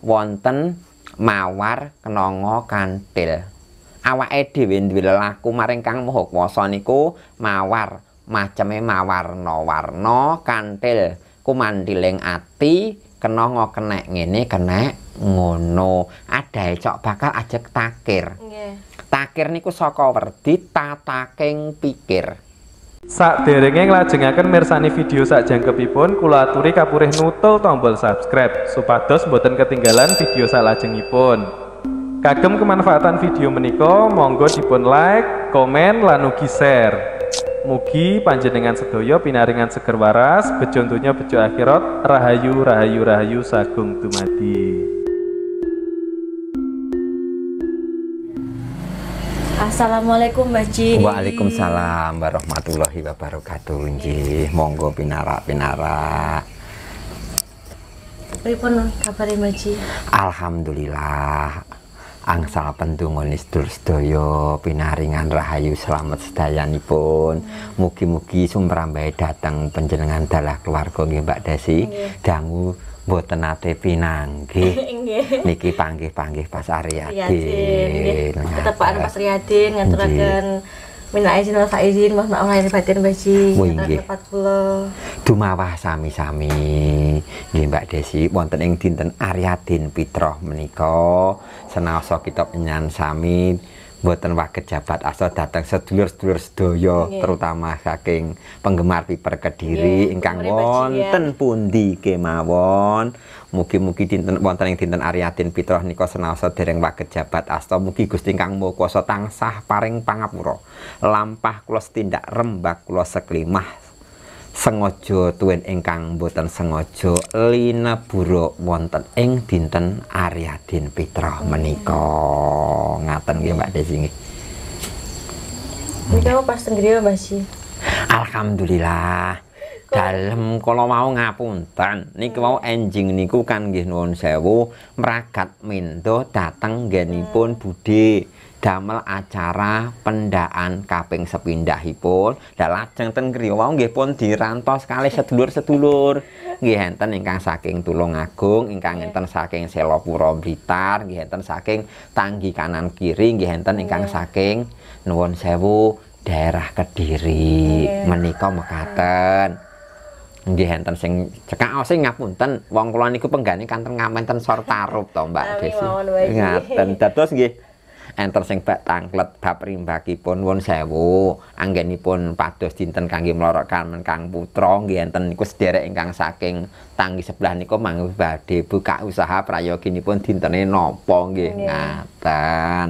wonten mawar kenongo kantil awake dhewe duwe lelaku maring Kang Maha Kuwasa niku mawar maceme mawarna-warna kantil ku kumandiling ati kenongo kenek ngene kenek ngono ada cok bakal ajek takir yeah. takir niku saka werdi tataking pikir Sak derenge nglajengaken mirsani video sak jangkepipun kula aturi kapurih nutul tombol subscribe supados boten ketinggalan video salajengipun. Kagem kemanfaatan video meniko monggo dipun like, komen lan ugi share. Mugi panjenengan sedoyo pinaringan seger waras bejo bejo akhirat rahayu rahayu rahayu sagung dumadi. Assalamualaikum Mbak Ji. Waalaikumsalam warahmatullahi wabarakatuh. Nggih, monggo pinara pinara. Pripun kabare Mbak Ji? Alhamdulillah. Angsal pentung istur sedaya pinaringan rahayu selamat sedayanipun. Mugi-mugi sumrambahe datang, penjenengan dalah keluarga Mbak Desi. Dangu mboten nate pinanggih niki panggih-panggih Pas Aryadin iya, nah, tetepakan Pas Aryadin ngaturaken minta izin wal izin mohon maaf lahir batin baji tempat kula dumawah sami-sami nggih Mbak Desi wonten ing dinten Aryadin Fitrah meniko, senaosa kitab nyan sami buatan waket jabat asal datang sedulur-sedulur sedoyo terutama saking penggemar piper kediri engkang ingkang wonten pundi kemawon mugi-mugi dinten wonten ing dinten Ariatin Pitroh Niko senawa dereng waket jabat asal mugi Gusti ingkang mau kuwasa tangsah paring pangapuro lampah kula tindak rembak kula seklimah sengaja tuwin ingkang boten Lina Buru wonten ing dinten Aryadin Fitrah menika. Ngaten nggih Mbak Desi nggih. Niku pas tenggiri Mbak sih. Alhamdulillah. Dalam kalau mau ngapunten niki mau hmm. enjing niku kan nggih nuwun sewu meragat mindo dateng genipun hmm. budhe damel acara pendaan kaping sepindah dan lajeng ten kriya wong nggih pun dirantos sekali sedulur-sedulur nggih enten ingkang saking tulung agung, ingkang iya. enten saking selopuro Blitar nggih enten saking Tanggi kanan kiri nggih enten iya. ingkang saking nuwun sewu daerah Kediri iya. menika mekaten nggih enten sing cekak sing ngapunten wong kula niku penggane kanten ngapunten sortarup tarup to Mbak Desi. Ngaten. Dados gih enten sing bak tangklet bab rimbakipun won sewu anggenipun pados dinten kangge mlorok kamen kang putra nggih enten niku sederek ingkang saking tanggi sebelah niku mangke badhe buka usaha prayoginipun dintene napa nggih ngaten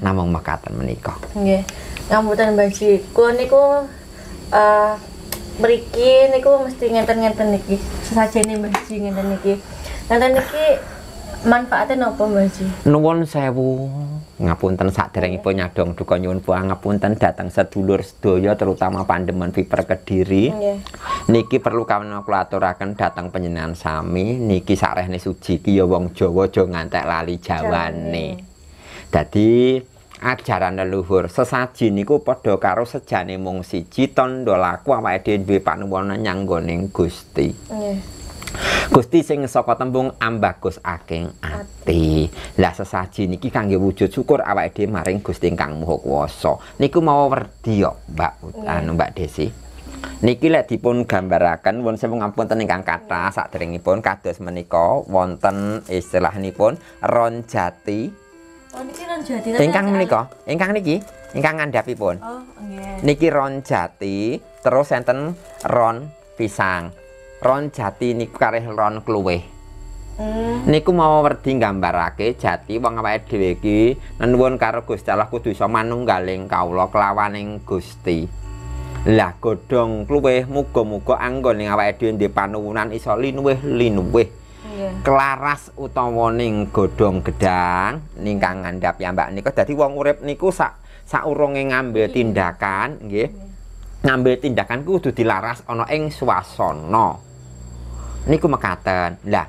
namung mekaten menika nggih ngambutan bagi kula niku uh, mriki niku mesti ngenten-ngenten niki sesajene mbah ji ngenten niki ngenten niki manfaatnya apa mbak Ji? Nuwun sewu. Ngapunten saderengipun nyadong duka nyuwun buah ngapunten datang sedulur sedoyo terutama pandemen viper Kediri. Yeah. Niki perlu kawula aturaken datang panjenengan sami niki sakrehne suji suci ya wong jowo aja ngantek lali nih Dadi ajaran leluhur sesaji niku padha karo sejane mung siji tandha laku awake eden panuwun nyanggoning Gusti. Yeah. Gusti sing saka tembung ambagus aking ati. Lah sesaji niki kangge wujud syukur awake dhewe maring Gusti Kang Maha Kuwasa. Niku mau werdi yo, Mbak iya. anu Mbak Desi. Niki lek dipun gambaraken wonten sewu ngapunten ingkang kathah iya. saderengipun kados menika wonten istilahnipun ron jati. Oh niki ron jati. Ingkang menika, ingkang niki, ingkang ngandhapipun. Oh nggih. Niki ron jati, terus enten ron pisang ron jati niku kareh ron kluweh Hmm. Niku mau werdi nggambarake jati wong ed dhewe iki nenuwun karo Gusti Allah kudu iso manunggaling lo kelawaning Gusti. Lah godong kluweh mugo mugo anggon ning apa dhewe di panuwunan iso linuwih linuwih. Yeah. Kelaras utawa ning godhong gedang ningkang ya mbak nika Jadi wong urip niku sak saurunge ngambil tindakan nggih. Iya. Ngambil tindakan kudu dilaras ono ing swasana niku mekaten lah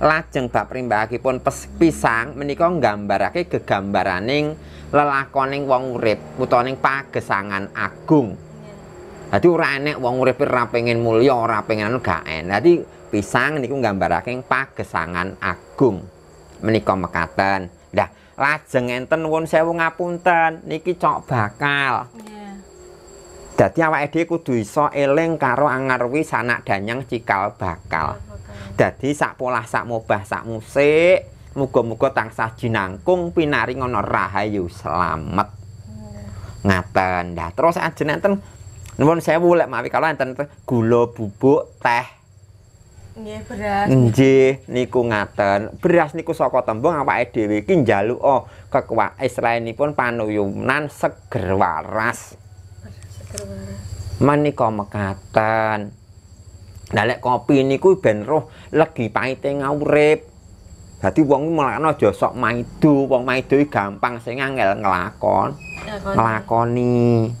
lajeng bab rimbakipun pisang menika nggambarake gegambaraning lelakoning wong urip utawa ning pagesangan agung iya. Dadi ora enek wong urip ora pengen mulya, ora pengen anu gak enek. Dadi pisang niku nggambarake pagesangan agung menika mekaten. Lah lajeng enten nuwun sewu ngapunten niki cok bakal. Yeah. dadi awake dhewe kudu iso eling karo angarwi sanak danyang cikal bakal dadi sak polah sak mobah sak musik muga-muga tansah jinangkung pinaring ana rahayu slamet hmm. ngaten dah terus ajeng enten nuwun sewu lek mawi kalau enten gula bubuk teh nggih beras nggih niku ngaten beras niku saka tembung awake dhewe iki njaluk oh kekuat Israel eh, panuyunan seger waras menika mekaten nah lek kopi niku ben roh legi paite ngurip dadi wong melakno aja sok maido wong maido gampang sing angel ngelakon nglakoni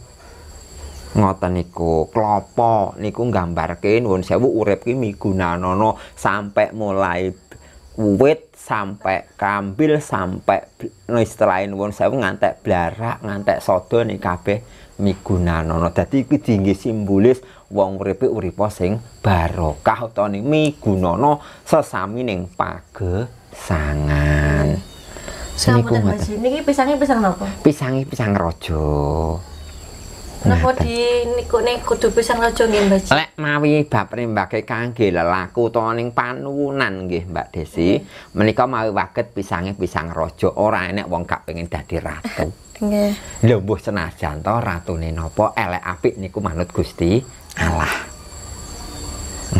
ngoten niku klopo niku nggambarke nuwun sewu urip ki migunanono sampai mulai wit sampai kambil sampai istilahin won saya ngantek blarak ngantek soto nih kabeh nono jadi ke tinggi simbolis wong repi uripo sing barokah nih miguna nono sesami sangan pagesangan niku ngoten Sini pisangnya pisang apa? Pisangnya pisang rojo. Napa di niku nek kudu pisan raja nggih Mbak. Lek mawi bab rimbake kangge lelaku to ning panuwunan nggih Mbak Desi, hmm. menika mawi waget pisange pisang raja ora enek wong gak pengen dadi ratu. Nggih. Lho mbuh senajan to ratune napa elek apik niku manut Gusti Allah.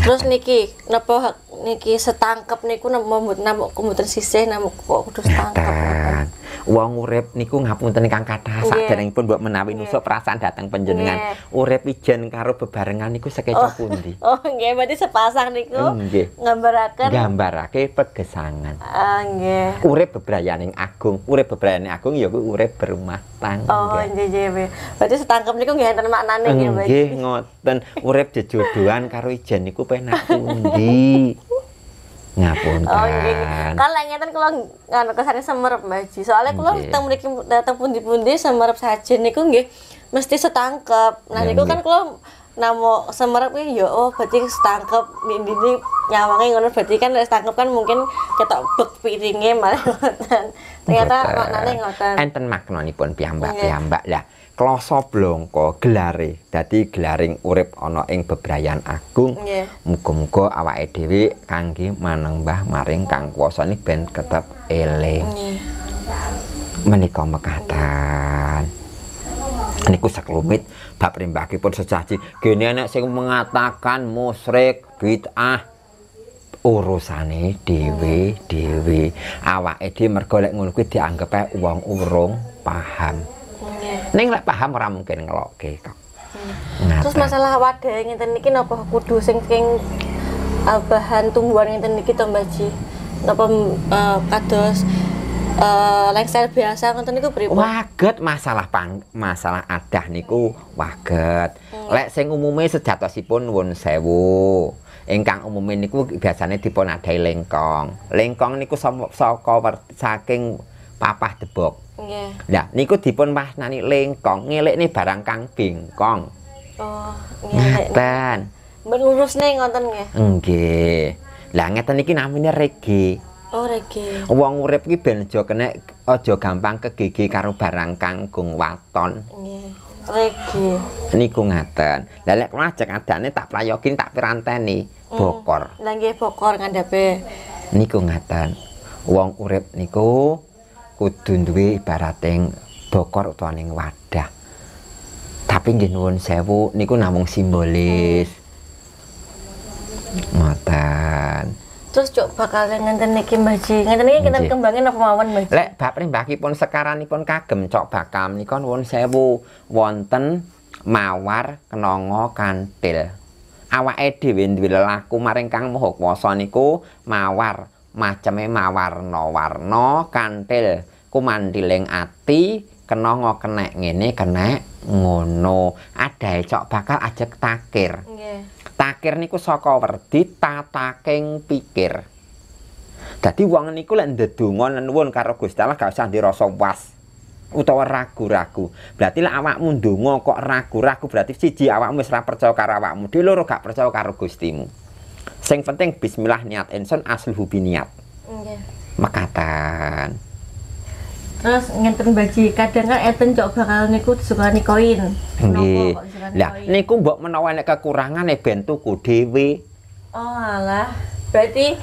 Terus niki napa niki setangkep niku namung namung kumuten sisih namung kok kudu setangkep wong urip niku ngapunten ingkang kathah yeah. saderengipun mbok menawi yeah. nusuk perasaan dateng panjenengan yeah. urip ijen karo bebarengan niku sekeca oh. pundi oh nggih berarti sepasang niku nggih ngambaraken gambarake pegesangan uh, nggih urip bebrayaning agung urip bebrayaning agung ya kuwi urip berumah tangga oh nggih nggih berarti setangkep niku nggih enten maknane nggih ya, nggih ngoten urip jejodohan karo ijen niku penak pundi ngapun oh, iya, iya. kan kan ngeten kula ngono kesane semerep Mbah Ji soalnya datang pun di pun di semerap saja nih kung gih mesti setangkep nah iya, niku kan kalau namo semerap iki yo ya, oh berarti setangkep di sini nyawangnya ngono berarti kan setangkep kan mungkin kita bek piringnya malah ternyata maknanya ngoten enten pun piambak piambak lah kloso blongko gelare dadi gelaring urip ana ing bebrayan agung yeah. muga awak awake dhewe kangge manembah maring kang kuwasa ini ben ketep eling yeah. menika mekatan niku saklumit bab rimbakipun sejaji gene anak sing mengatakan musyrik bid'ah urusane dhewe dewi awake dhewe mergo lek ngono kuwi dianggep wong urung paham Neng lek paham ora mungkin ngelokke kok. Hmm. Terus masalah wadah ngeten niki napa kudu sing king uh, eh, bahan tumbuhan ngeten niki to Mbak Ji? Napa uh, kados uh, eh, lifestyle biasa ngoten niku pripun? Waget masalah pang, masalah adah niku waget. Hmm. Lek sing umume sejatosipun won sewu. ingkang umume niku biasane dipun adai lengkong. Lengkong niku saka saking papah debok. Nggih. Lah niku dipun wasnani lengkong, ngelikne barang kang bengkong. Oh, ngeten. Ben lurusne ngoten nggih. Nggih. Lah ngeten iki namine regi. Oh, regi. Wong urip iki ben aja kena aja gampang gigi karo barang kanggung waton. Nggih. Regi. Niku ngaten. Lah lek lajeng adane tak prayogi tak piranteni mm. bokor. Lah nggih bokor ngandhape. Niku ngaten. Wong urip niku kudu duwe ibarating bokor utawa ning wadah. Tapi nggih nuwun sewu niku namung simbolis. Ngoten. Terus cok bakal ngenten niki Mbah Ji. Ngenten niki kita kembangin apa mawon Mbah Ji? Lek bab rimbakipun sekaranipun kagem cok bakal menika nuwun sewu wonten mawar kenongo kantil. Awake dhewe duwe lelaku maring Kang Maha Kuwasa niku mawar maceme mawarna kantel kanthil kumandiling ati kena ngokenek ngene kenek ngono ada cok bakal ajek takir nggih takir niku saka werdi tataking pikir jadi uang niku lek ndedonga nuwun karo Gusti Allah gak usah dirasa was utawa ragu-ragu berarti lek awakmu ndonga kok ragu-ragu berarti siji awakmu wis percaya karo awakmu dhewe loro gak percaya karo Gustimu Sing penting bismillah niat insun asli hubi niat. Nggih. Iya. Mekatan. Terus ngenten baji, kadang kan eten cok bakal niku disukani koin. Nggih. Lah niku mbok menawa nek kekurangan e eh, ben tuku dhewe. Oh alah. Berarti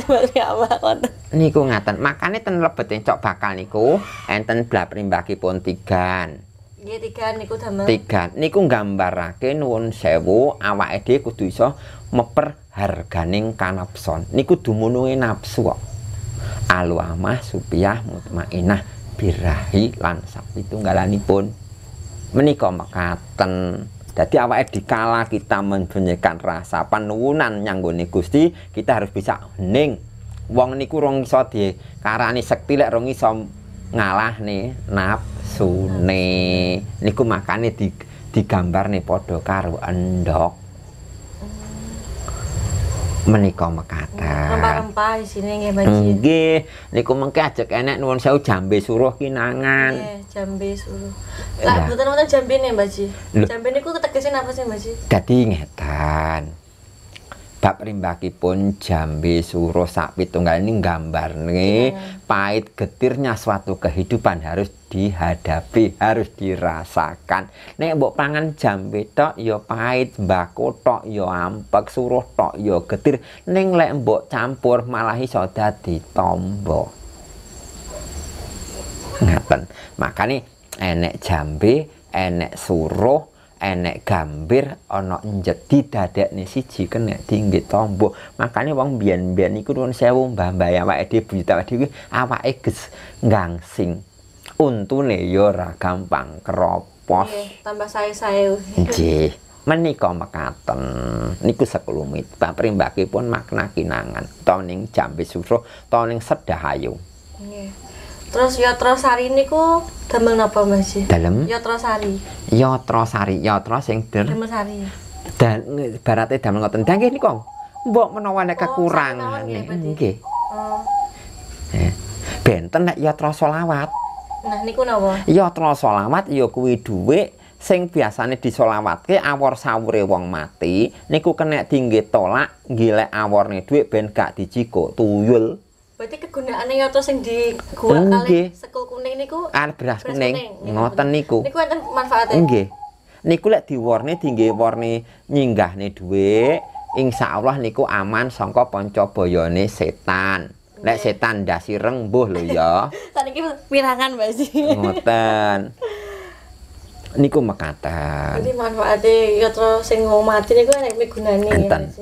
sebagai apa konten? Niku ngaten. Makane ten lebet cok bakal niku enten blab rimbakipun tigan. Iya tiga niku damel. Tiga niku gambarake nuwun sewu awake dhewe kudu iso harganing kanapson. Niku dumunungi nafsu kok. Alu amah supiah mutmainah birahi lan pun Menika mekaten Jadi edi dikala kita mempunyai rasa yang gue Gusti, kita harus bisa hening. Wong niku rong iso karena sekti lek rong iso ngalah nih nap nafsune niku makane di digambarne padha karo endok menikah mekaten. Rempah-rempah di sini nggak Ji. Nggih, niku mengke ajak enek nuwun saya jambe suruh kinangan. Nggih, jambe suruh. Lah, mboten wonten jambene Mbak Ji. Jambe niku ketegasin apa sih Mbak jadi Dadi bab pun jambi suruh sapi tunggal ini gambar nih yeah. pahit getirnya suatu kehidupan harus dihadapi harus dirasakan nek mbok pangan jambe tok yo ya pahit bako tok yo ya ampek suruh tok yo ya getir neng lek mbok campur malah iso di tombo ngaten makane enek jambi, enek suruh enek gambir ana enjet nih siji kena tinggi tombo Makanya wong biar-biar iku nuwun sewu mbah-mbah awake dhewe buyut awake dhewe awake ges gangsing untune ya ora gampang keropos iya, Nggih, tambah sayur sae nggih menikah mekaten niku sekelumit pun makna kinangan toning ning jambe suruh ta ning Terus Yotrosari niku damel napa Mas? Dalem. Yotrosari. Yotrosari, Yotro sing der. Damel sari. Dan baratnya damel ngoten. Dah nggih niku. Mbok menawa nek oh, kekurangan nggih. Oh. Benten nek Yotro solawat. Nah niku napa? Yotro solawat ya kuwi biasanya sing biasane ke awor sawure wong mati niku kena tinggi tolak gilek aworne dhuwit ben gak dijiko tuyul berarti kegunaannya yoto sing di gua kali sekul kuning niku an beras, beras kuning, kuning. Iya, ngoten niku niku enten manfaatnya nggih niku lek diworni tinggi warni nyinggah nih duit insya Allah niku aman songko ponco boyone setan lek setan dasi rembuh lho ya tadi kita pirangan mbak sih ngoten niku mekaten jadi manfaatnya yoto sing ngomati niku enek migunani enten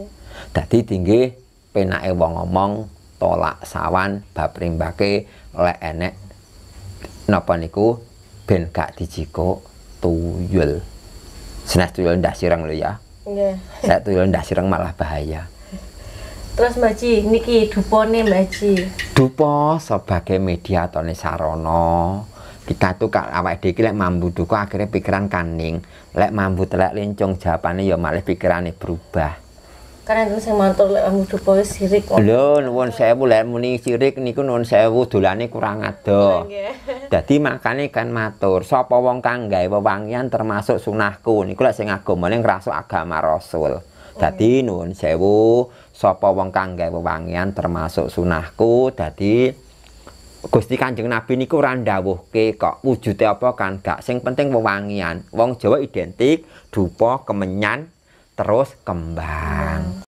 dadi tinggi penake wong ngomong tolak sawan bab rimbake lek enek napa niku ben gak dijiko tuyul senes tuyul ndak sireng lho ya nggih yeah. tuyul ndak sireng malah bahaya Terus Mbak niki dupone Mbak Dupo sebagai media atau sarono kita tuh kak awak dhewe lek mambu duka akhirnya pikiran kaning, lek mambu telek lincung jawabane ya malah pikirannya berubah itu saya matur lek wong dupa sirik. Lho nuwun sewu lek muni sirik niku nuwun sewu dolane kurang adoh. Jadi makane kan matur sapa wong kang gawe wewangian termasuk sunahku niku lek sing agamane ngrasuk agama Rasul. Dadi nuwun sewu sapa wong kang gawe wewangian termasuk sunahku dadi Gusti Kanjeng Nabi niku ora ndawuhke kok wujude apa kan gak sing penting wewangian. Wong Jawa identik dupa kemenyan terus kembang.